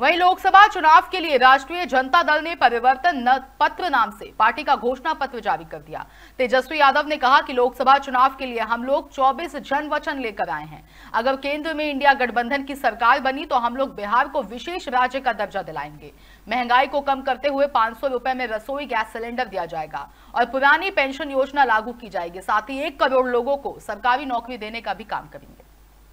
वहीं लोकसभा चुनाव के लिए राष्ट्रीय जनता दल ने परिवर्तन न पत्र नाम से पार्टी का घोषणा पत्र जारी कर दिया तेजस्वी यादव ने कहा कि लोकसभा चुनाव के लिए हम लोग 24 वचन लेकर आए हैं अगर केंद्र में इंडिया गठबंधन की सरकार बनी तो हम लोग बिहार को विशेष राज्य का दर्जा दिलाएंगे महंगाई को कम करते हुए पांच सौ में रसोई गैस सिलेंडर दिया जाएगा और पुरानी पेंशन योजना लागू की जाएगी साथ ही एक करोड़ लोगों को सरकारी नौकरी देने का भी काम करेंगे